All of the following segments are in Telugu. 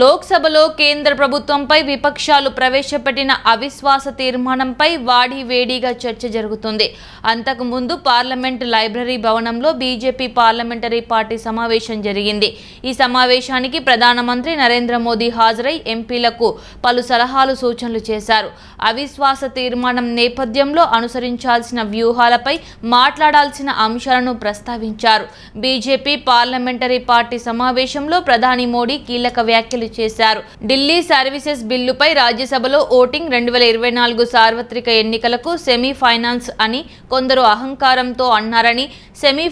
లోక్సభలో కేంద్ర ప్రభుత్వంపై విపక్షాలు ప్రవేశపెట్టిన అవిశ్వాస తీర్మానంపై వాడి వేడిగా చర్చ జరుగుతుంది అంతకుముందు పార్లమెంట్ లైబ్రరీ భవనంలో బీజేపీ పార్లమెంటరీ పార్టీ సమావేశం జరిగింది ఈ సమావేశానికి ప్రధానమంత్రి నరేంద్ర మోదీ హాజరై ఎంపీలకు పలు సలహాలు సూచనలు చేశారు అవిశ్వాస తీర్మానం నేపథ్యంలో అనుసరించాల్సిన వ్యూహాలపై మాట్లాడాల్సిన అంశాలను ప్రస్తావించారు బీజేపీ పార్లమెంటరీ పార్టీ సమావేశంలో ప్రధాని మోడీ కీలక వ్యాఖ్య వ్యాఖ్యలు చేశారు ఢిల్లీ సర్వీసెస్ బిల్లుపై రాజ్యసభలో ఓటింగ్ రెండు వేల ఇరవై నాలుగు సార్వత్రిక ఎన్నికలకు సెమీ ఫైనాన్స్ అని కొందరు అహంకారంతో అన్నారని సెమీ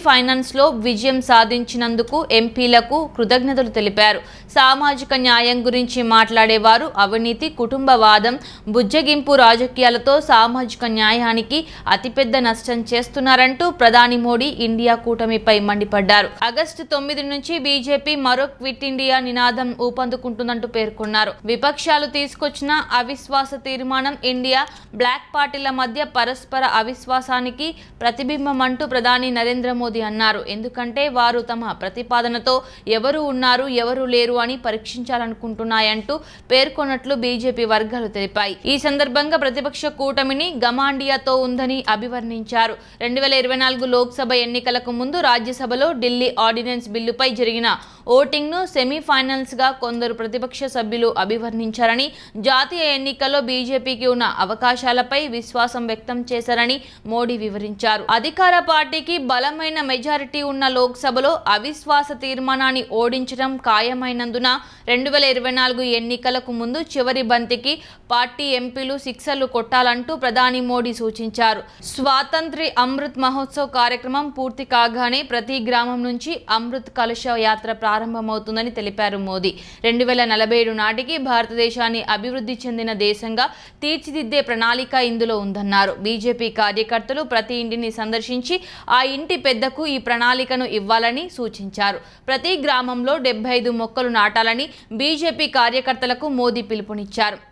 లో విజయం సాధించినందుకు ఎంపీలకు కృతజ్ఞతలు తెలిపారు సామాజిక న్యాయం గురించి మాట్లాడేవారు అవినీతి కుటుంబవాదం బుజ్జగింపు రాజకీయాలతో సామాజిక న్యాయానికి అతిపెద్ద నష్టం చేస్తున్నారంటూ ప్రధాని మోడీ ఇండియా కూటమిపై మండిపడ్డారు ఆగస్టు తొమ్మిది నుంచి బీజేపీ మరో క్విట్ ఇండియా నినాదం ఊపందు అందుకుంటుందంటూ పేర్కొన్నారు విపక్షాలు తీసుకొచ్చిన అవిశ్వాస తీర్మానం ఇండియా బ్లాక్ పార్టీల మధ్య పరస్పర అవిశ్వాసానికి ప్రతిబింబం అంటూ ప్రధాని నరేంద్ర మోదీ అన్నారు ఎందుకంటే వారు తమ ప్రతిపాదనతో ఎవరు ఉన్నారు ఎవరు లేరు అని పరీక్షించాలనుకుంటున్నాయంటూ పేర్కొన్నట్లు బీజేపీ వర్గాలు తెలిపాయి ఈ సందర్భంగా ప్రతిపక్ష కూటమిని గమాండియాతో ఉందని అభివర్ణించారు రెండు వేల ఇరవై నాలుగు లోక్సభ ఎన్నికలకు ముందు రాజ్యసభలో ఢిల్లీ ఆర్డినెన్స్ బిల్లుపై జరిగిన ఓటింగ్ను సెమీఫైనల్స్గా కొందరు ప్రతిపక్ష సభ్యులు అభివర్ణించారని జాతీయ ఎన్నికల్లో బీజేపీకి ఉన్న అవకాశాలపై విశ్వాసం వ్యక్తం చేశారని మోడీ వివరించారు అధికార పార్టీకి బలమైన మెజారిటీ ఉన్న లోక్సభలో అవిశ్వాస తీర్మానాన్ని ఓడించడం ఖాయమైనందున రెండు వేల ఇరవై నాలుగు ఎన్నికలకు ముందు చివరి బంతికి పార్టీ ఎంపీలు శిక్షలు కొట్టాలంటూ ప్రధాని మోడీ సూచించారు స్వాతంత్రి అమృత్ మహోత్సవ్ కార్యక్రమం పూర్తి కాగానే ప్రతి గ్రామం నుంచి అమృత్ కలశ యాత్ర ప్రారంభమవుతుందని తెలిపారు మోదీ రెండు వేల నలభై ఏడు నాటికి భారతదేశాన్ని అభివృద్ధి చెందిన దేశంగా తీర్చిదిద్దే ప్రణాళిక ఇందులో ఉందన్నారు బీజేపీ కార్యకర్తలు ప్రతి ఇంటిని సందర్శించి ఆ ఇంటి పెద్దకు ఈ ప్రణాళికను ఇవ్వాలని సూచించారు ప్రతి గ్రామంలో డెబ్బై ఐదు మొక్కలు నాటాలని బీజేపీ కార్యకర్తలకు మోదీ పిలుపునిచ్చారు